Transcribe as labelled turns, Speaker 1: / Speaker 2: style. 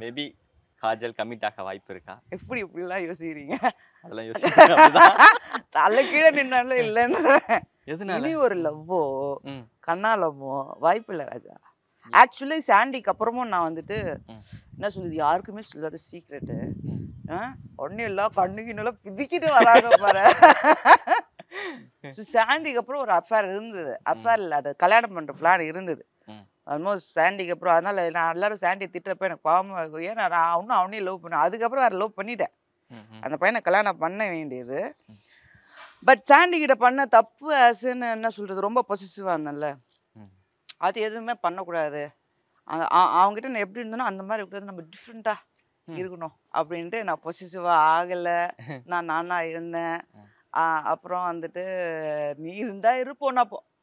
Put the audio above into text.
Speaker 1: maybe Kajal commit ஆக வாய்ப்பு இருக்கா எப்படி இப்படிலாம் யோசிக்கிறீங்க அதெல்லாம் யோசிக்கிறேன் தலை கீழே நின்னாலும் இல்லைன்னு எதுனால ஒரு லவ்வோ கண்ணா லவ்வோ வாய்ப்பு இல்லை ராஜா ஆக்சுவலி சாண்டிக்கு அப்புறமும் நான் வந்துட்டு என்ன சொல்லுது யாருக்குமே சொல்லாத சீக்ரெட்டு ஒன்றும் இல்லை கண்ணுக்கின்னெல்லாம் பிதிக்கிட்டு வராங்க பாரு சாண்டிக்கு அப்புறம் ஒரு அஃபேர் இருந்தது அஃபேர் இல்லை அது கல்யாணம் பண்ணுற பிளான் இருந்தது ஆல்மோஸ்ட் சாண்டிக்கு அப்புறம் அதனால நான் எல்லாரும் சாண்டி திட்டுறப்ப எனக்கு பாவமாக இருக்கும் ஏன்னா நான் அவனும் அவனையும் லவ் பண்ணேன் அதுக்கப்புறம் வேறு லவ் பண்ணிட்டேன் அந்த பையனை கல்யாணம் பண்ண வேண்டியது பட் சாண்டி கிட்ட பண்ண தப்பு ஆசுன்னு என்ன சொல்கிறது ரொம்ப பொசிசிவாக இருந்தேன்ல அது எதுவுமே பண்ணக்கூடாது அவங்ககிட்ட நான் எப்படி இருந்தனோ அந்த மாதிரி இருக்கிறது நம்ம டிஃப்ரெண்ட்டாக இருக்கணும் அப்படின்ட்டு நான் பொசிசிவாக ஆகலை நான் நானாக இருந்தேன் அப்புறம் வந்துட்டு நீ இருந்தால் இருப்போம் நான்